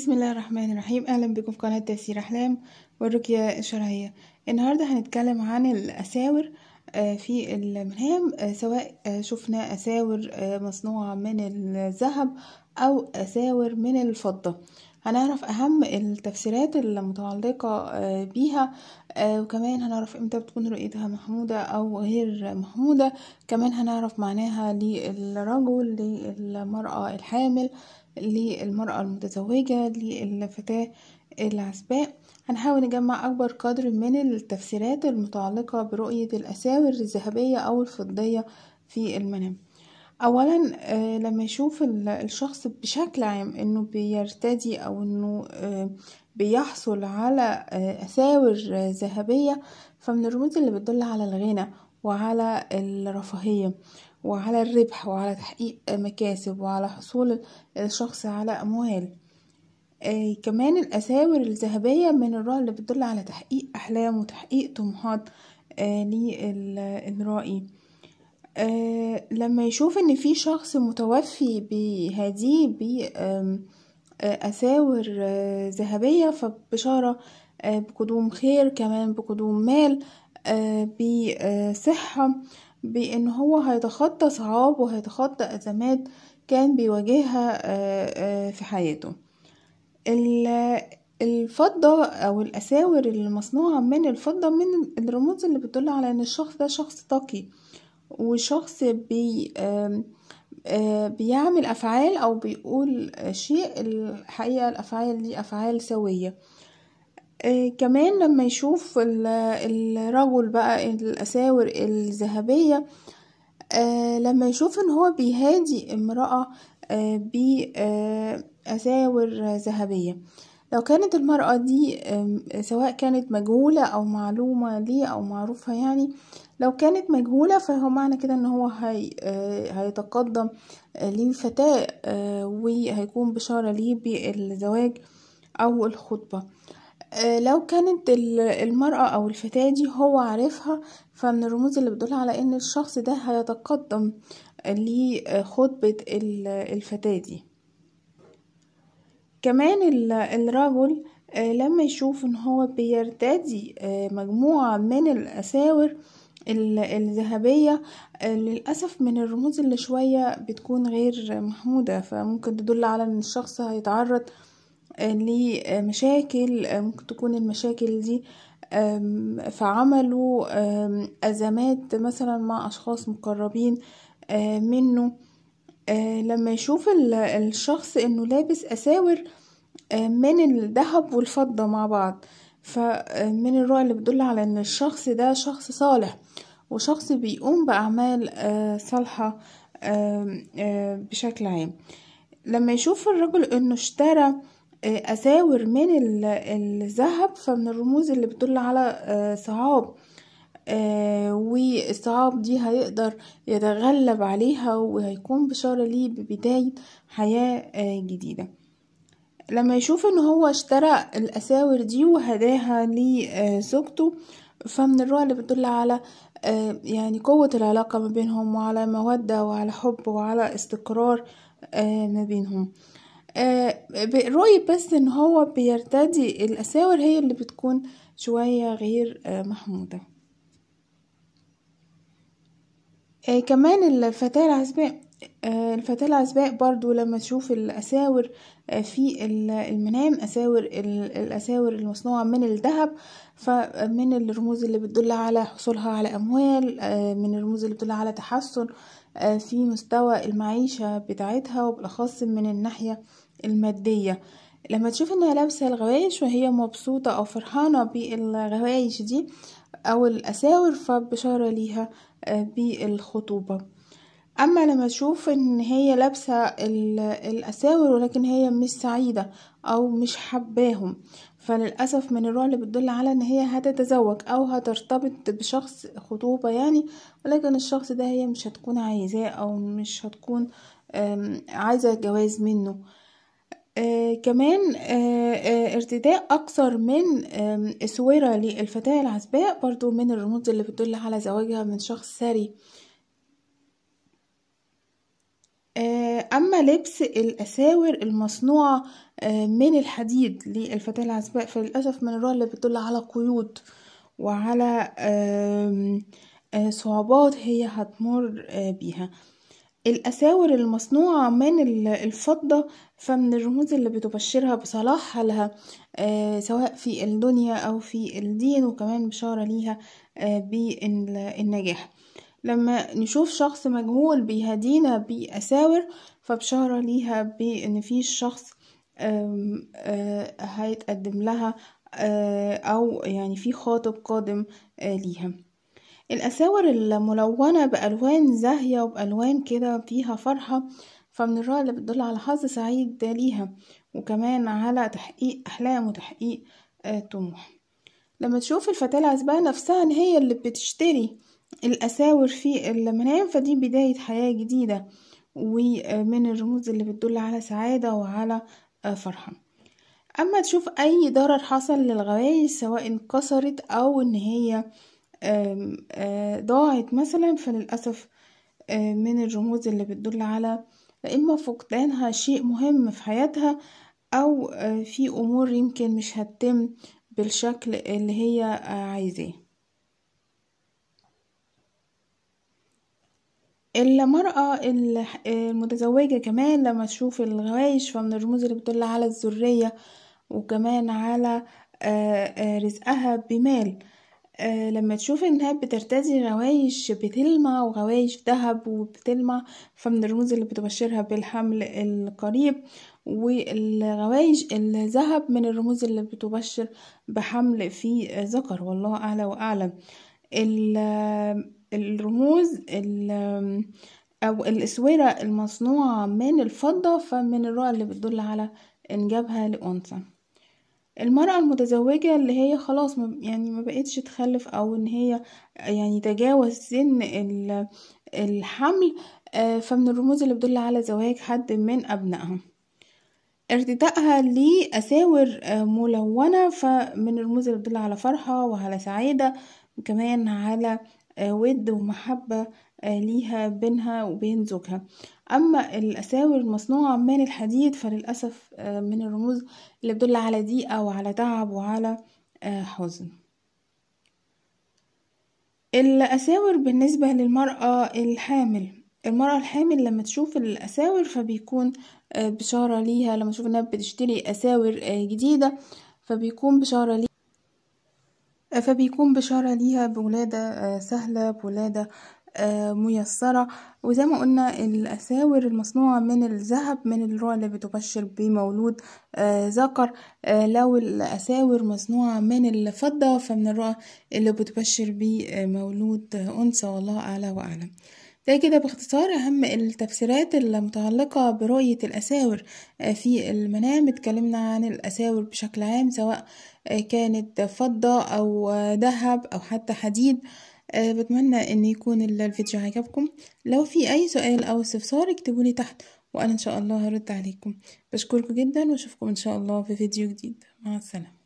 بسم الله الرحمن الرحيم اهلا بكم في قناه تفسير احلام والرقيه الشرعيه النهارده هنتكلم عن الاساور آه، في المنام آه، سواء آه، شفنا اساور مصنوعه من الذهب او اساور من الفضه هنعرف اهم التفسيرات المتعلقه بيها وكمان هنعرف امتى بتكون رؤيتها محموده او غير محموده كمان هنعرف معناها للرجل للمراه الحامل للمرأة المتزوجة للفتاة العزباء هنحاول نجمع أكبر قدر من التفسيرات المتعلقة برؤية الأساور الذهبية أو الفضية في المنام أولا آه، لما يشوف الشخص بشكل عام أنه بيرتدي أو أنه آه، بيحصل على آه، أساور ذهبية فمن الرموز اللي بتدل على الغنى وعلى الرفاهية وعلى الربح وعلى تحقيق مكاسب وعلى حصول الشخص على أموال آه كمان الأساور الذهبية من الرأي اللي بتدل على تحقيق أحلام وتحقيق طموحات آه آه لما يشوف ان في شخص متوفي بهذه بأساور آه، آه، ذهبية فبشارة آه، بقدوم خير كمان بقدوم مال بصحة بان هو هيتخطى صعاب وهيتخطى ازمات كان بيواجهها آه، آه، في حياته الفضة أو الأساور المصنوعة من الفضة من الرموز اللي بتدل على إن الشخص ده شخص تقي وشخص بي آه، بيعمل أفعال أو بيقول شيء الحقيقة الأفعال دي أفعال سوية آه كمان لما يشوف الرجل بقى الأساور الذهبية آه لما يشوف ان هو بيهادي امرأة آه بأساور آه، ذهبية لو كانت المرأة دي سواء كانت مجهولة أو معلومة ليه أو معروفة يعني لو كانت مجهولة فهو معنى كده ان هو هي آه، هيتقدم آه، لفتاة وهيكون بشارة ليه بالزواج أو الخطبة آه، لو كانت المرأة أو الفتاة دي هو عارفها فمن الرموز اللي بتدل على إن الشخص ده هيتقدم لخطبة الفتاة دي كمان الرجل آه، لما يشوف ان هو بيرتدي آه، مجموعة من الاساور الذهبية للأسف من الرموز اللي شوية بتكون غير محمودة فممكن تدل على ان الشخص هيتعرض آه، لمشاكل آه، آه، ممكن تكون المشاكل دي فعملوا أزمات مثلا مع أشخاص مقربين منه لما يشوف الشخص انه لابس اساور من الذهب والفضة مع بعض فمن الرؤى اللي بتدل على ان الشخص ده شخص صالح وشخص بيقوم بأعمال صالحة بشكل عام لما يشوف الرجل انه اشترى آه، أساور من الذهب فمن الرموز اللي بتدل على آه، صعاب آه، والصعاب دي هيقدر يتغلب عليها وهيكون بشارة ليه ببداية حياة جديدة لما يشوف ان هو اشترى الاساور دي وهداها لزوجته فمن الرؤى اللي بتدل على يعني قوة العلاقة ما بينهم وعلى مودة وعلى حب وعلى استقرار ما بينهم رؤية آه، بس ان هو بيرتدي الاساور هي اللي بتكون شوية غير آه، محمودة آه، كمان الفتاة العزباء الفتاة العزباء برضو لما تشوف الأساور في المنام أساور الأساور المصنوعة من الذهب فمن الرموز اللي بتدل على حصولها على أموال من الرموز اللي بتدل على تحسن آه، في مستوى المعيشة بتاعتها وبالأخص من الناحية المادية لما تشوف انها لابسة الغوايش وهي مبسوطة او فرحانة بالغوايش دي او الاساور فبشارة ليها آه، بالخطوبة اما لما تشوف ان هي لابسه الاساور ولكن هي مش سعيده او مش حباهم فللاسف من الرؤى اللي بتدل على ان هي هتتزوج او هترتبط بشخص خطوبه يعني ولكن الشخص ده هي مش هتكون عايزاه او مش هتكون عايزه جواز منه آه كمان آه آه ارتداء اكثر من اسوره للفتاه العزباء برضو من الرموز اللي بتدل على زواجها من شخص ثري آه آه، أما لبس الأساور المصنوعة آه، من الحديد للفتاة العزباء فللأسف من الرؤى اللي بتدل على قيود وعلى آه، صعوبات هي هتمر بيها الأساور المصنوعة من الفضة فمن الرموز اللي بتبشرها بصلاحها لها سواء في الدنيا أو في الدين وكمان بشارة ليها بالنجاح لما نشوف شخص مجهول بيهدينا بأساور فبشارة ليها بأن في شخص آه، هيتقدم لها آه، أو يعني في خاطب قادم آه، ليها الأساور الملونة بألوان زاهية وبألوان كده فيها فرحة فمن الرؤى اللي بتدل على حظ سعيد ليها وكمان على تحقيق أحلام وتحقيق طموح لما تشوف الفتاة العزباء نفسها إن هي اللي بتشتري الأساور في المنام فدي بداية حياة جديدة ومن الرموز اللي بتدل على سعادة وعلى آه، فرحة أما تشوف أي ضرر حصل للغوايش سواء انكسرت أو إن هي آه، ضاعت مثلا فللأسف آه، من الرموز اللي بتدل على إما فقدانها شيء مهم في حياتها أو في أمور يمكن مش هتتم بالشكل اللي هي عايزاه المرأة المتزوجة كمان لما تشوف الغوايش فمن الرموز اللي بتدل على الذرية وكمان على آه، آه، رزقها بمال آه، لما تشوف انها بترتدي غوايش بتلمع وغوايش ذهب وبتلمع فمن الرموز اللي بتبشرها بالحمل القريب والغوايش الذهب من الرموز اللي بتبشر بحمل في ذكر والله اعلى واعلم الرموز أو الأسورة المصنوعة من الفضة فمن الرؤى اللي بتدل على إنجابها لأنثى المرأة المتزوجة اللي هي خلاص يعني ما بقتش تخلف أو إن هي يعني تجاوز سن الحمل آه، فمن الرموز اللي بتدل على زواج حد من أبنائها ارتدائها لأساور آه، ملونة فمن الرموز اللي بتدل على فرحة وعلى سعادة كمان على آه، ود ومحبة آه، ليها بينها وبين زوجها أما الأساور المصنوعة من الحديد فللأسف آه، من الرموز اللي بتدل على ضيقة وعلى تعب وعلى حزن الأساور بالنسبة للمرأة الحامل المرأة الحامل لما تشوف الأساور فبيكون بشارة ليها لما تشوف إنها بتشتري أساور جديدة فبيكون بشارة ليها فبيكون بشارة ليها بولادة آه، سهلة بولادة آه، ميسرة وزي ما قلنا الأساور المصنوعة من الذهب من الروع اللي بتبشر بمولود آه، ذكر لو الأساور مصنوعة من الفضة فمن الروع اللي بتبشر بمولود أنثى والله أعلى وأعلم ده كده باختصار أهم التفسيرات المتعلقة برؤية الأساور في المنام اتكلمنا عن الأساور بشكل عام سواء كانت فضة أو ذهب أو حتى حديد آه، بتمنى ان يكون الفيديو عجبكم لو في اي سؤال او استفسار اكتبولي تحت وانا ان شاء الله هرد عليكم بشكركم جدا واشوفكم ان شاء الله في فيديو جديد مع السلامه